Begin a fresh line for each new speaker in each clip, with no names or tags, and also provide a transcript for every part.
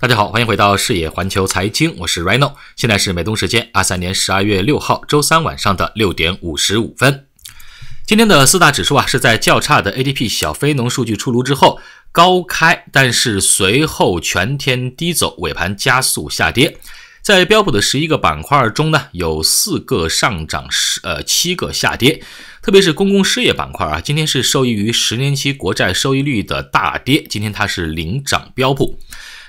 大家好，欢迎回到视野环球财经，我是 Rino，现在是美东时间二三年十二月六号周三晚上的六点五十五分。今天的四大指数啊是在较差的 ADP 小非农数据出炉之后高开，但是随后全天低走，尾盘加速下跌。在标普的十一个板块中呢，有四个上涨，十呃七个下跌。特别是公共事业板块啊，今天是受益于十年期国债收益率的大跌，今天它是领涨标普。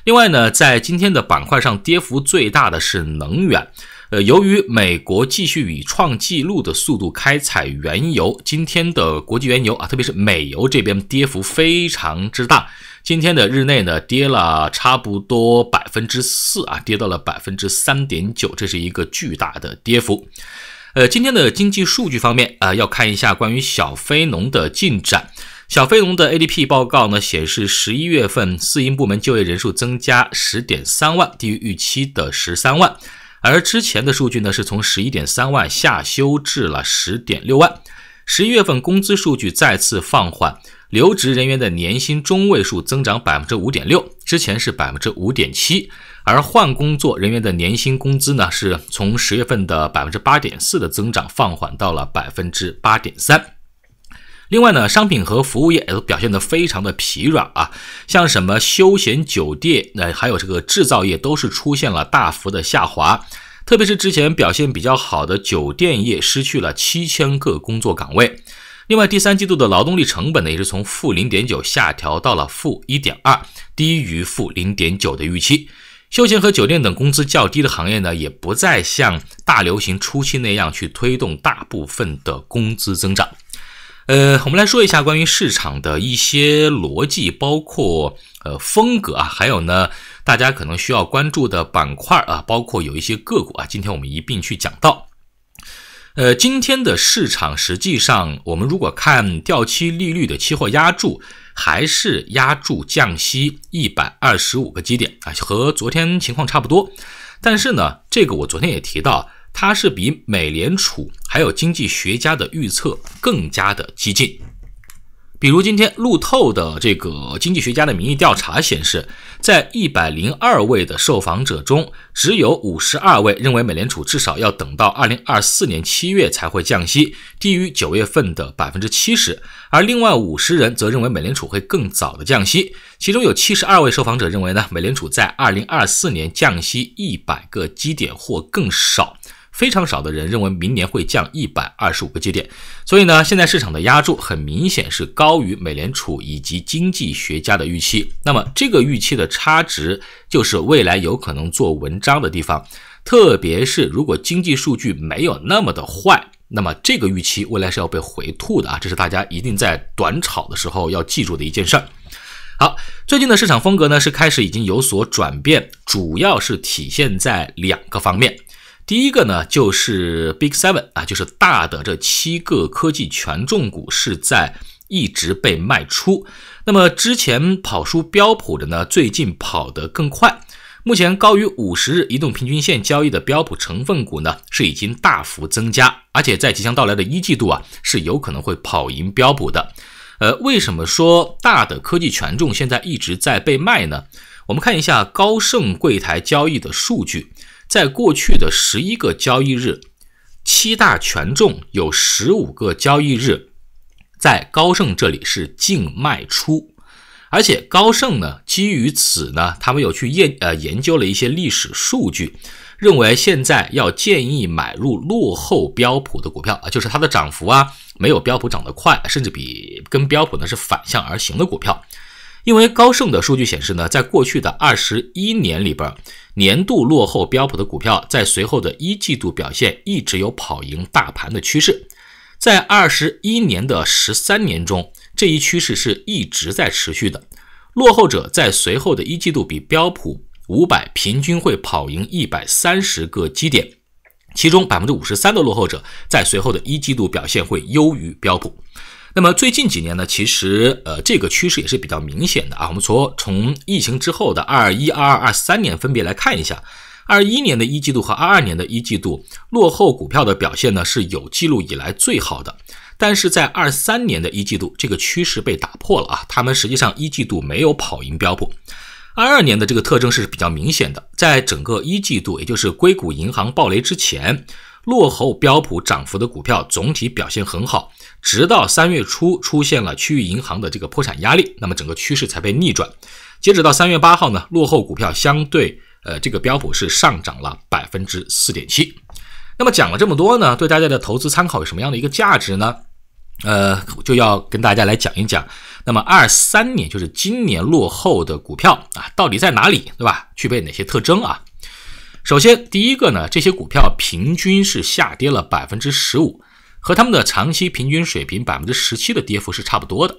另外呢，在今天的板块上，跌幅最大的是能源。呃，由于美国继续以创纪录的速度开采原油，今天的国际原油啊，特别是美油这边跌幅非常之大。今天的日内呢，跌了差不多百分之四啊，跌到了百分之三点九，这是一个巨大的跌幅。呃，今天的经济数据方面啊，要看一下关于小非农的进展。小非农的 ADP 报告呢显示，十一月份私营部门就业人数增加十点三万，低于预期的十三万。而之前的数据呢是从十一点三万下修至了十点六万。十一月份工资数据再次放缓，留职人员的年薪中位数增长百分之五点六，之前是百分之五点七。而换工作人员的年薪工资呢，是从十月份的百分之八点四的增长放缓到了百分之八点三。另外呢，商品和服务业也都表现的非常的疲软啊，像什么休闲酒店，那还有这个制造业，都是出现了大幅的下滑。特别是之前表现比较好的酒店业，失去了七千个工作岗位。另外，第三季度的劳动力成本呢，也是从负零点九下调到了负一点二，低于负零点九的预期。休闲和酒店等工资较低的行业呢，也不再像大流行初期那样去推动大部分的工资增长。呃，我们来说一下关于市场的一些逻辑，包括呃风格啊，还有呢大家可能需要关注的板块啊，包括有一些个股啊，今天我们一并去讲到。呃，今天的市场实际上，我们如果看掉期利率的期货压注，还是压注降息一百二十五个基点啊，和昨天情况差不多。但是呢，这个我昨天也提到。它是比美联储还有经济学家的预测更加的激进。比如今天路透的这个经济学家的民意调查显示，在一百零二位的受访者中，只有五十二位认为美联储至少要等到二零二四年七月才会降息，低于九月份的百分之七十；而另外五十人则认为美联储会更早的降息，其中有七十二位受访者认为呢，美联储在二零二四年降息一百个基点或更少。非常少的人认为明年会降一百二十五个基点，所以呢，现在市场的压注很明显是高于美联储以及经济学家的预期。那么这个预期的差值就是未来有可能做文章的地方，特别是如果经济数据没有那么的坏，那么这个预期未来是要被回吐的啊！这是大家一定在短炒的时候要记住的一件事儿。好，最近的市场风格呢是开始已经有所转变，主要是体现在两个方面。第一个呢，就是 Big Seven 啊，就是大的这七个科技权重股是在一直被卖出。那么之前跑输标普的呢，最近跑得更快。目前高于五十日移动平均线交易的标普成分股呢，是已经大幅增加，而且在即将到来的一季度啊，是有可能会跑赢标普的。呃，为什么说大的科技权重现在一直在被卖呢？我们看一下高盛柜台交易的数据。在过去的十一个交易日，七大权重有十五个交易日，在高盛这里是净卖出，而且高盛呢基于此呢，他们有去研呃研究了一些历史数据，认为现在要建议买入落后标普的股票啊，就是它的涨幅啊没有标普涨得快，甚至比跟标普呢是反向而行的股票。因为高盛的数据显示呢，在过去的二十一年里边，年度落后标普的股票在随后的一季度表现一直有跑赢大盘的趋势，在二十一年的十三年中，这一趋势是一直在持续的。落后者在随后的一季度比标普五百平均会跑赢一百三十个基点，其中百分之五十三的落后者在随后的一季度表现会优于标普。那么最近几年呢，其实呃，这个趋势也是比较明显的啊。我们说从疫情之后的二一、二二、二三年分别来看一下，二一年的一季度和二二年的一季度，落后股票的表现呢是有记录以来最好的。但是在二三年的一季度，这个趋势被打破了啊。他们实际上一季度没有跑赢标普。二二年的这个特征是比较明显的，在整个一季度，也就是硅谷银行暴雷之前。落后标普涨幅的股票总体表现很好，直到三月初出现了区域银行的这个破产压力，那么整个趋势才被逆转。截止到三月八号呢，落后股票相对呃这个标普是上涨了百分之四点七。那么讲了这么多呢，对大家的投资参考有什么样的一个价值呢？呃，就要跟大家来讲一讲。那么二三年就是今年落后的股票啊，到底在哪里，对吧？具备哪些特征啊？首先，第一个呢，这些股票平均是下跌了百分之十五，和他们的长期平均水平百分之十七的跌幅是差不多的。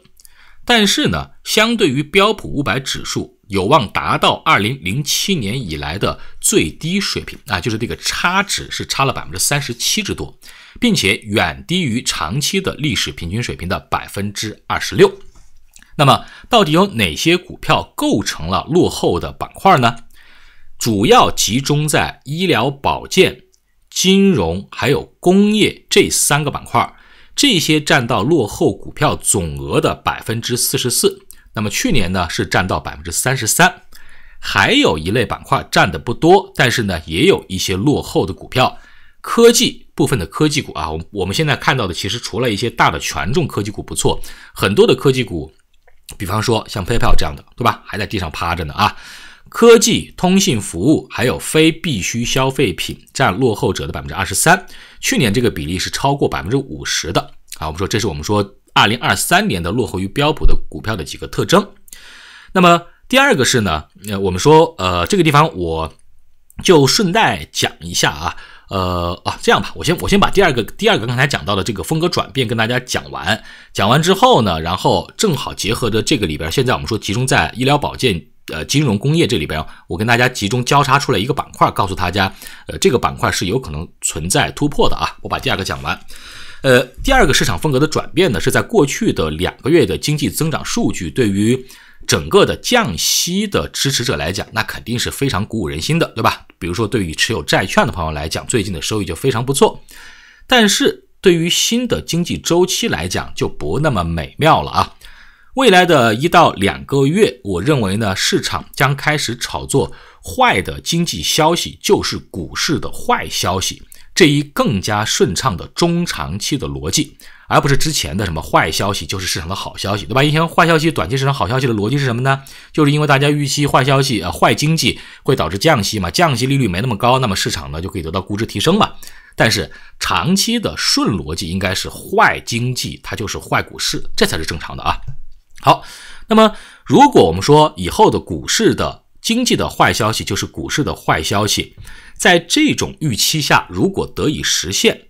但是呢，相对于标普五百指数，有望达到二零零七年以来的最低水平啊，就是这个差值是差了百分之三十七之多，并且远低于长期的历史平均水平的百分之二十六。那么，到底有哪些股票构成了落后的板块呢？主要集中在医疗保健、金融还有工业这三个板块，这些占到落后股票总额的百分之四十四。那么去年呢，是占到百分之三十三。还有一类板块占的不多，但是呢，也有一些落后的股票，科技部分的科技股啊。我我们现在看到的，其实除了一些大的权重科技股不错，很多的科技股，比方说像 paypal 这样的，对吧？还在地上趴着呢啊。科技、通信服务还有非必需消费品占落后者的百分之二十三，去年这个比例是超过百分之五十的。啊。我们说这是我们说二零二三年的落后于标普的股票的几个特征。那么第二个是呢？呃，我们说呃，这个地方我就顺带讲一下啊。呃啊，这样吧，我先我先把第二个第二个刚才讲到的这个风格转变跟大家讲完，讲完之后呢，然后正好结合着这个里边，现在我们说集中在医疗保健。呃，金融工业这里边，我跟大家集中交叉出来一个板块，告诉大家，呃，这个板块是有可能存在突破的啊。我把第二个讲完，呃，第二个市场风格的转变呢，是在过去的两个月的经济增长数据，对于整个的降息的支持者来讲，那肯定是非常鼓舞人心的，对吧？比如说，对于持有债券的朋友来讲，最近的收益就非常不错，但是对于新的经济周期来讲，就不那么美妙了啊。未来的一到两个月，我认为呢，市场将开始炒作坏的经济消息就是股市的坏消息这一更加顺畅的中长期的逻辑，而不是之前的什么坏消息就是市场的好消息，对吧？以前坏消息短期市场好消息的逻辑是什么呢？就是因为大家预期坏消息呃坏经济会导致降息嘛，降息利率没那么高，那么市场呢就可以得到估值提升嘛。但是长期的顺逻辑应该是坏经济它就是坏股市，这才是正常的啊。好，那么如果我们说以后的股市的经济的坏消息就是股市的坏消息，在这种预期下，如果得以实现，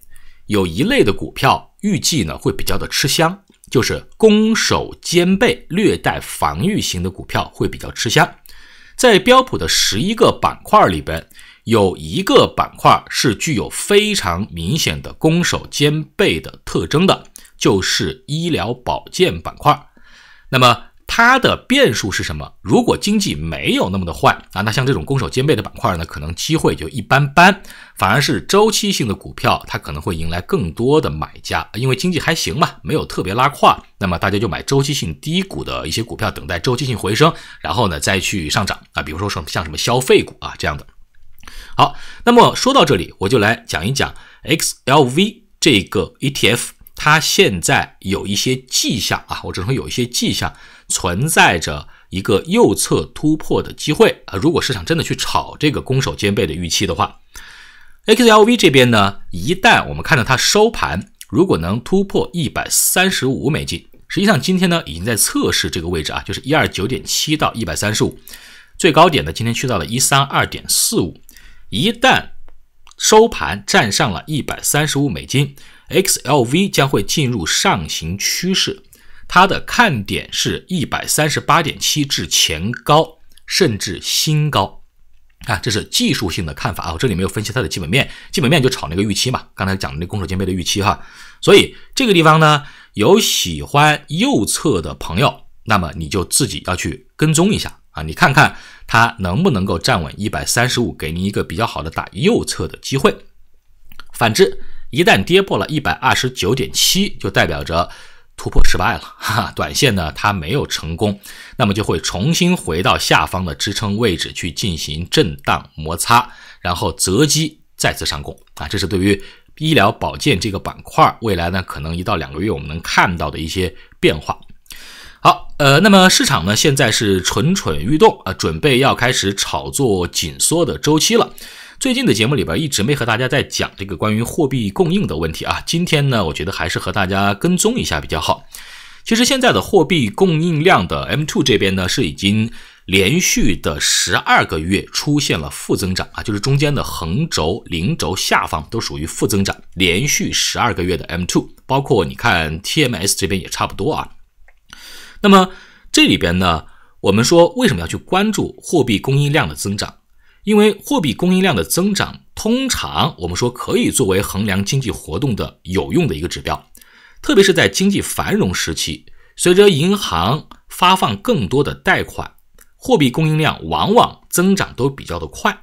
有一类的股票预计呢会比较的吃香，就是攻守兼备、略带防御型的股票会比较吃香。在标普的十一个板块里边，有一个板块是具有非常明显的攻守兼备的特征的，就是医疗保健板块。那么它的变数是什么？如果经济没有那么的坏啊，那像这种攻守兼备的板块呢，可能机会就一般般。反而是周期性的股票，它可能会迎来更多的买家，因为经济还行嘛，没有特别拉胯。那么大家就买周期性低谷的一些股票，等待周期性回升，然后呢再去上涨啊，比如说什么像什么消费股啊这样的。好，那么说到这里，我就来讲一讲 XLV 这个 ETF。它现在有一些迹象啊，我只能说有一些迹象，存在着一个右侧突破的机会啊。如果市场真的去炒这个攻守兼备的预期的话，XLV 这边呢，一旦我们看到它收盘，如果能突破一百三十五美金，实际上今天呢已经在测试这个位置啊，就是一二九点七到一百三十五，最高点呢今天去到了一三二点四五，一旦收盘站上了一百三十五美金。XLV 将会进入上行趋势，它的看点是一百三十八点七至前高，甚至新高。啊，这是技术性的看法啊，这里没有分析它的基本面，基本面就炒那个预期嘛。刚才讲的那攻守兼备的预期哈，所以这个地方呢，有喜欢右侧的朋友，那么你就自己要去跟踪一下啊，你看看它能不能够站稳一百三十五，给你一个比较好的打右侧的机会。反之。一旦跌破了一百二十九点七，就代表着突破失败了。哈，短线呢它没有成功，那么就会重新回到下方的支撑位置去进行震荡摩擦，然后择机再次上攻啊。这是对于医疗保健这个板块未来呢可能一到两个月我们能看到的一些变化。好，呃，那么市场呢现在是蠢蠢欲动啊，准备要开始炒作紧缩的周期了。最近的节目里边一直没和大家在讲这个关于货币供应的问题啊，今天呢，我觉得还是和大家跟踪一下比较好。其实现在的货币供应量的 M2 这边呢是已经连续的十二个月出现了负增长啊，就是中间的横轴零轴下方都属于负增长，连续十二个月的 M2，包括你看 TMS 这边也差不多啊。那么这里边呢，我们说为什么要去关注货币供应量的增长？因为货币供应量的增长，通常我们说可以作为衡量经济活动的有用的一个指标，特别是在经济繁荣时期，随着银行发放更多的贷款，货币供应量往往增长都比较的快。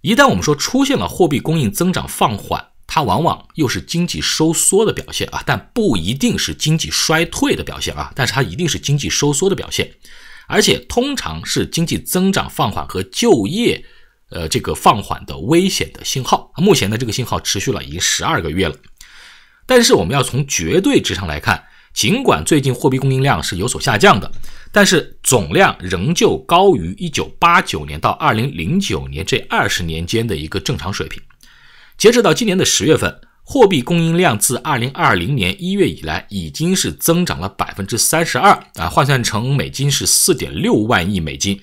一旦我们说出现了货币供应增长放缓，它往往又是经济收缩的表现啊，但不一定是经济衰退的表现啊，但是它一定是经济收缩的表现。而且通常是经济增长放缓和就业，呃，这个放缓的危险的信号。目前的这个信号持续了已经十二个月了。但是我们要从绝对值上来看，尽管最近货币供应量是有所下降的，但是总量仍旧高于一九八九年到二零零九年这二十年间的一个正常水平。截止到今年的十月份。货币供应量自二零二零年一月以来，已经是增长了百分之三十二啊，换算成美金是四点六万亿美金。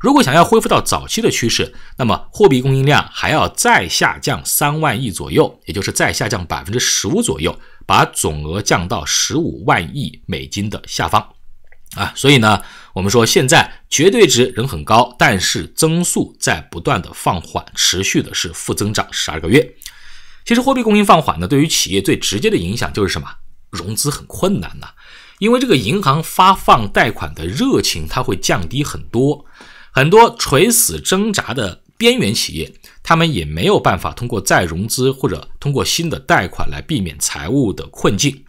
如果想要恢复到早期的趋势，那么货币供应量还要再下降三万亿左右，也就是再下降百分之十五左右，把总额降到十五万亿美金的下方啊。所以呢，我们说现在绝对值仍很高，但是增速在不断的放缓，持续的是负增长十二个月。其实，货币供应放缓呢，对于企业最直接的影响就是什么？融资很困难呐，因为这个银行发放贷款的热情它会降低很多，很多垂死挣扎的边缘企业，他们也没有办法通过再融资或者通过新的贷款来避免财务的困境。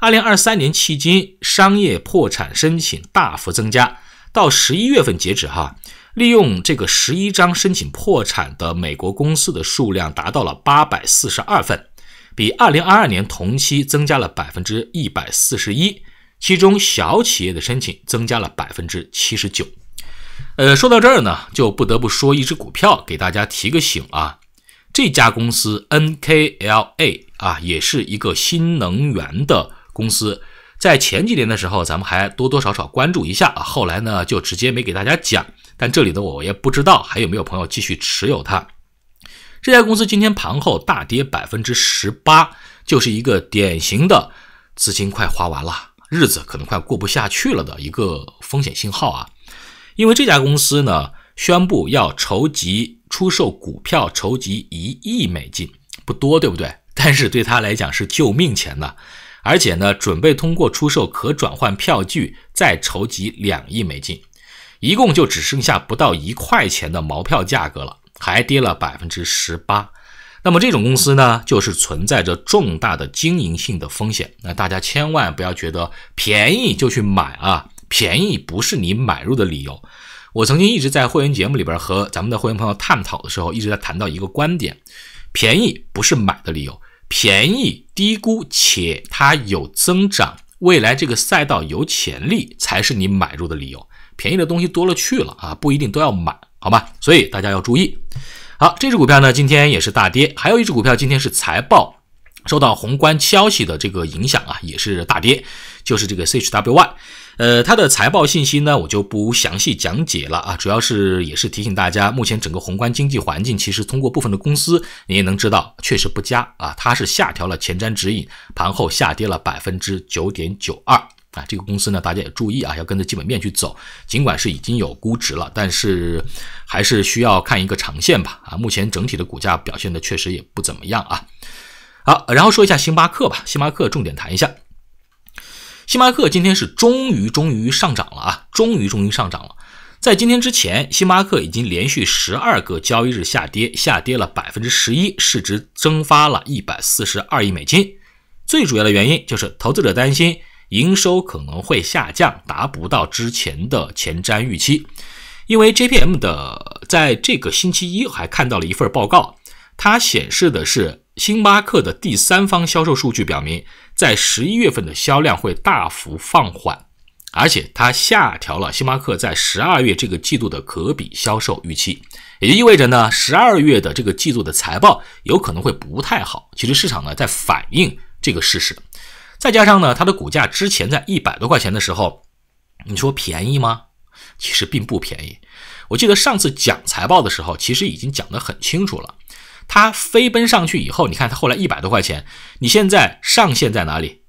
二零二三年迄今，商业破产申请大幅增加，到十一月份截止哈。利用这个十一章申请破产的美国公司的数量达到了八百四十二份，比二零二二年同期增加了百分之一百四十一，其中小企业的申请增加了百分之七十九。呃，说到这儿呢，就不得不说一只股票，给大家提个醒啊。这家公司 N K L A 啊，也是一个新能源的公司，在前几年的时候，咱们还多多少少关注一下啊，后来呢就直接没给大家讲。但这里的我也不知道还有没有朋友继续持有它。这家公司今天盘后大跌百分之十八，就是一个典型的资金快花完了，日子可能快过不下去了的一个风险信号啊！因为这家公司呢，宣布要筹集出售股票筹集一亿美金，不多，对不对？但是对他来讲是救命钱呢，而且呢，准备通过出售可转换票据再筹集两亿美金。一共就只剩下不到一块钱的毛票价格了，还跌了百分之十八。那么这种公司呢，就是存在着重大的经营性的风险。那大家千万不要觉得便宜就去买啊，便宜不是你买入的理由。我曾经一直在会员节目里边和咱们的会员朋友探讨的时候，一直在谈到一个观点：便宜不是买的理由，便宜低估且它有增长，未来这个赛道有潜力，才是你买入的理由。便宜的东西多了去了啊，不一定都要买，好吧？所以大家要注意。好，这只股票呢，今天也是大跌。还有一只股票今天是财报，受到宏观消息的这个影响啊，也是大跌。就是这个 c H W Y，呃，它的财报信息呢，我就不详细讲解了啊，主要是也是提醒大家，目前整个宏观经济环境其实通过部分的公司你也能知道，确实不佳啊。它是下调了前瞻指引，盘后下跌了百分之九点九二。啊，这个公司呢，大家也注意啊，要跟着基本面去走。尽管是已经有估值了，但是还是需要看一个长线吧。啊，目前整体的股价表现的确实也不怎么样啊。好，然后说一下星巴克吧，星巴克重点谈一下。星巴克今天是终于终于上涨了啊，终于终于上涨了。在今天之前，星巴克已经连续十二个交易日下跌，下跌了百分之十一，市值蒸发了一百四十二亿美金。最主要的原因就是投资者担心。营收可能会下降，达不到之前的前瞻预期，因为 JPM 的在这个星期一还看到了一份报告，它显示的是星巴克的第三方销售数据表明，在十一月份的销量会大幅放缓，而且它下调了星巴克在十二月这个季度的可比销售预期，也就意味着呢，十二月的这个季度的财报有可能会不太好。其实市场呢在反映这个事实。再加上呢，它的股价之前在一百多块钱的时候，你说便宜吗？其实并不便宜。我记得上次讲财报的时候，其实已经讲得很清楚了。它飞奔上去以后，你看它后来一百多块钱，你现在上限在哪里？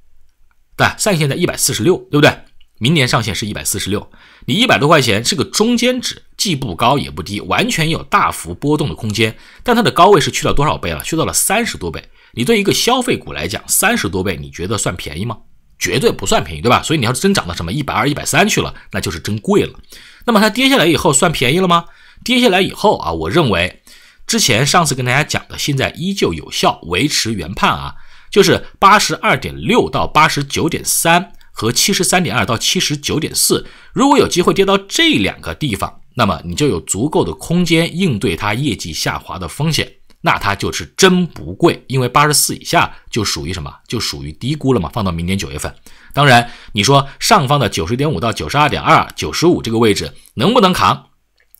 对，上限在一百四十六，对不对？明年上限是一百四十六。你一百多块钱，是个中间值既不高也不低，完全有大幅波动的空间。但它的高位是去了多少倍了？去到了三十多倍。你对一个消费股来讲，三十多倍，你觉得算便宜吗？绝对不算便宜，对吧？所以你要是真涨到什么一百二、一百三去了，那就是真贵了。那么它跌下来以后算便宜了吗？跌下来以后啊，我认为之前上次跟大家讲的，现在依旧有效，维持原判啊，就是八十二点六到八十九点三和七十三点二到七十九点四。如果有机会跌到这两个地方，那么你就有足够的空间应对它业绩下滑的风险。那它就是真不贵，因为八十四以下就属于什么？就属于低估了嘛。放到明年九月份，当然你说上方的九十点五到九十二点二、九十五这个位置能不能扛？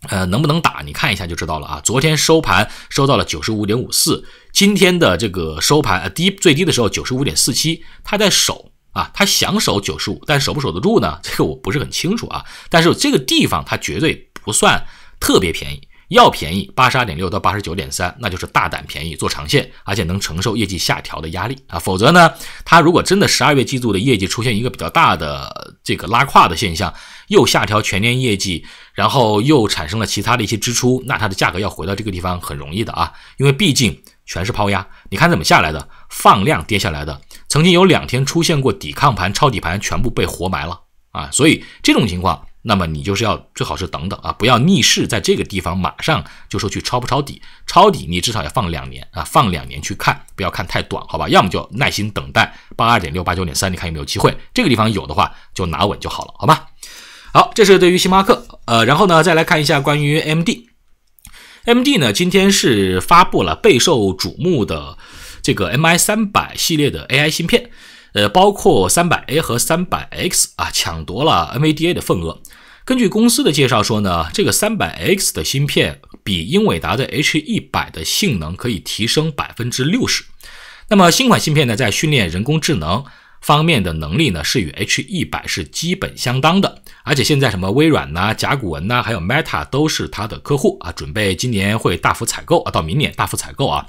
呃，能不能打？你看一下就知道了啊。昨天收盘收到了九十五点五四，今天的这个收盘呃低最低的时候九十五点四七，它在守啊，它想守九十五，但守不守得住呢？这个我不是很清楚啊。但是这个地方它绝对不算特别便宜。要便宜八十二点六到八十九点三，那就是大胆便宜做长线，而且能承受业绩下调的压力啊！否则呢，它如果真的十二月季度的业绩出现一个比较大的这个拉胯的现象，又下调全年业绩，然后又产生了其他的一些支出，那它的价格要回到这个地方很容易的啊！因为毕竟全是抛压，你看怎么下来的？放量跌下来的。曾经有两天出现过抵抗盘、抄底盘，全部被活埋了啊！所以这种情况。那么你就是要最好是等等啊，不要逆势在这个地方马上就说去抄不抄底，抄底你至少要放两年啊，放两年去看，不要看太短，好吧？要么就耐心等待八二点六八九点三，你看有没有机会？这个地方有的话就拿稳就好了，好吧？好，这是对于星巴克，呃，然后呢再来看一下关于 MD，MD 呢今天是发布了备受瞩目的这个 MI 三百系列的 AI 芯片。呃，包括 300A 和 300X 啊，抢夺了 n v d a 的份额。根据公司的介绍说呢，这个 300X 的芯片比英伟达的 H100 的性能可以提升百分之六十。那么新款芯片呢，在训练人工智能方面的能力呢，是与 H100 是基本相当的。而且现在什么微软呐、甲骨文呐，还有 Meta 都是它的客户啊，准备今年会大幅采购啊，到明年大幅采购啊。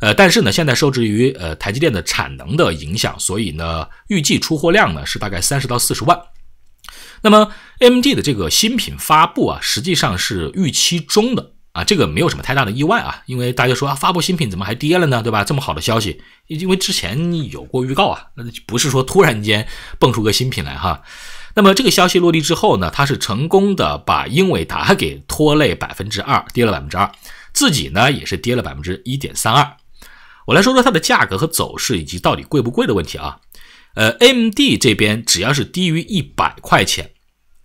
呃，但是呢，现在受制于呃台积电的产能的影响，所以呢，预计出货量呢是大概三十到四十万。那么，AMD 的这个新品发布啊，实际上是预期中的啊，这个没有什么太大的意外啊，因为大家说啊，发布新品怎么还跌了呢？对吧？这么好的消息，因为之前有过预告啊，那不是说突然间蹦出个新品来哈。那么这个消息落地之后呢，它是成功的把英伟达给拖累百分之二，跌了百分之二，自己呢也是跌了百分之一点三二。我来说说它的价格和走势，以及到底贵不贵的问题啊。呃，MD 这边只要是低于一百块钱，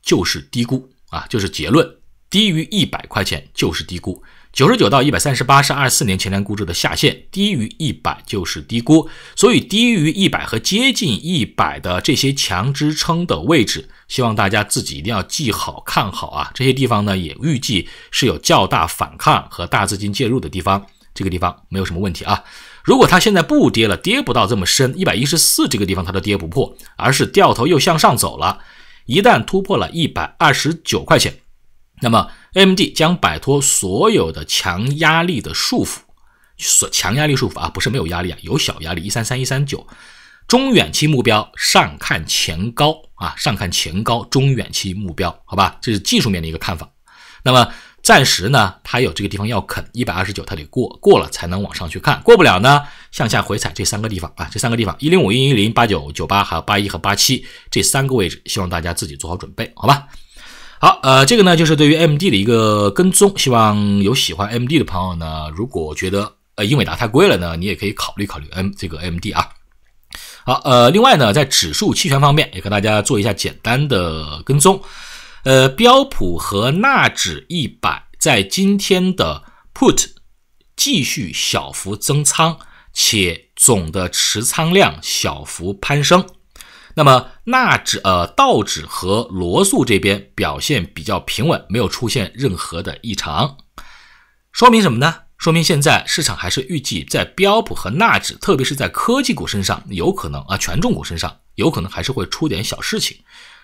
就是低估啊，就是结论，低于一百块钱就是低估。九十九到一百三十八是二四年前年估值的下限，低于一百就是低估。所以低于一百和接近一百的这些强支撑的位置，希望大家自己一定要记好看好啊。这些地方呢，也预计是有较大反抗和大资金介入的地方，这个地方没有什么问题啊。如果它现在不跌了，跌不到这么深，一百一十四这个地方它都跌不破，而是掉头又向上走了。一旦突破了一百二十九块钱，那么 AMD 将摆脱所有的强压力的束缚，所强压力束缚啊，不是没有压力啊，有小压力，一三三一三九，中远期目标上看前高啊，上看前高，中远期目标，好吧，这是技术面的一个看法。那么。暂时呢，它有这个地方要啃一百二十九，它得过过了才能往上去看，过不了呢向下回踩这三个地方啊，这三个地方一零五一一零八九九八还有八一和八七这三个位置，希望大家自己做好准备，好吧？好，呃，这个呢就是对于 MD 的一个跟踪，希望有喜欢 MD 的朋友呢，如果觉得呃英伟达太贵了呢，你也可以考虑考虑 M 这个 MD 啊。好，呃，另外呢，在指数期权方面也和大家做一下简单的跟踪。呃，标普和纳指一百在今天的 put 继续小幅增仓，且总的持仓量小幅攀升。那么纳指、呃道指和罗素这边表现比较平稳，没有出现任何的异常。说明什么呢？说明现在市场还是预计在标普和纳指，特别是在科技股身上，有可能啊权重股身上，有可能还是会出点小事情。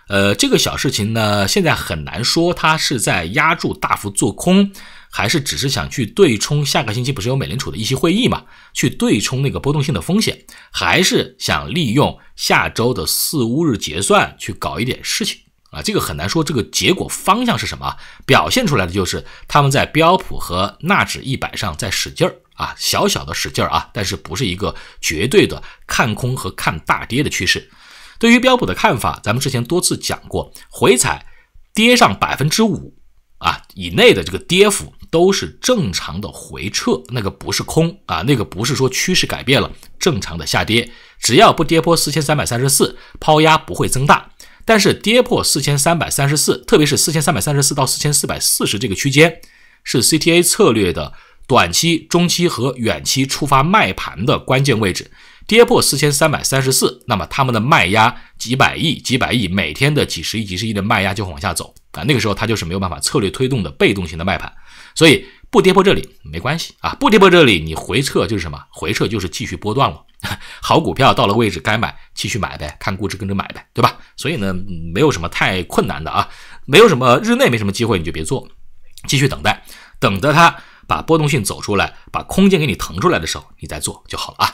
呃，这个小事情呢，现在很难说，它是在压住大幅做空，还是只是想去对冲下个星期不是有美联储的议息会议嘛？去对冲那个波动性的风险，还是想利用下周的四五日结算去搞一点事情啊？这个很难说，这个结果方向是什么？表现出来的就是他们在标普和纳指一百上在使劲儿啊，小小的使劲儿啊，但是不是一个绝对的看空和看大跌的趋势。对于标普的看法，咱们之前多次讲过，回踩跌上百分之五啊以内的这个跌幅都是正常的回撤，那个不是空啊，那个不是说趋势改变了，正常的下跌，只要不跌破四千三百三十四，抛压不会增大。但是跌破四千三百三十四，特别是四千三百三十四到四千四百四十这个区间，是 CTA 策略的短期、中期和远期触发卖盘的关键位置。跌破四千三百三十四，那么他们的卖压几百亿、几百亿，每天的几十亿、几十亿的卖压就会往下走啊。那个时候它就是没有办法策略推动的被动型的卖盘，所以不跌破这里没关系啊。不跌破这里，你回撤就是什么？回撤就是继续波段了。好股票到了位置该买继续买呗，看估值跟着买呗，对吧？所以呢，没有什么太困难的啊，没有什么日内没什么机会你就别做，继续等待，等着它把波动性走出来，把空间给你腾出来的时候，你再做就好了啊。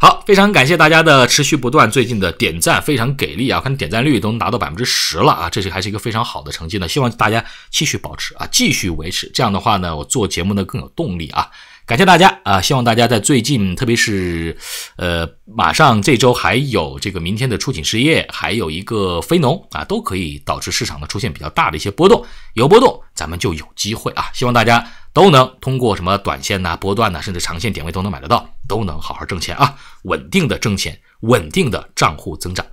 好，非常感谢大家的持续不断，最近的点赞非常给力啊！看点赞率都能达到百分之十了啊，这是还是一个非常好的成绩呢。希望大家继续保持啊，继续维持，这样的话呢，我做节目呢更有动力啊。感谢大家啊！希望大家在最近，特别是呃，马上这周还有这个明天的出警失业，还有一个非农啊，都可以导致市场呢出现比较大的一些波动。有波动，咱们就有机会啊！希望大家都能通过什么短线呐、波段呐，甚至长线点位都能买得到，都能好好挣钱啊！稳定的挣钱，稳定的账户增长。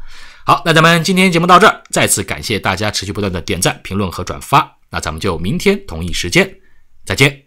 好，那咱们今天节目到这儿，再次感谢大家持续不断的点赞、评论和转发。那咱们就明天同一时间再见。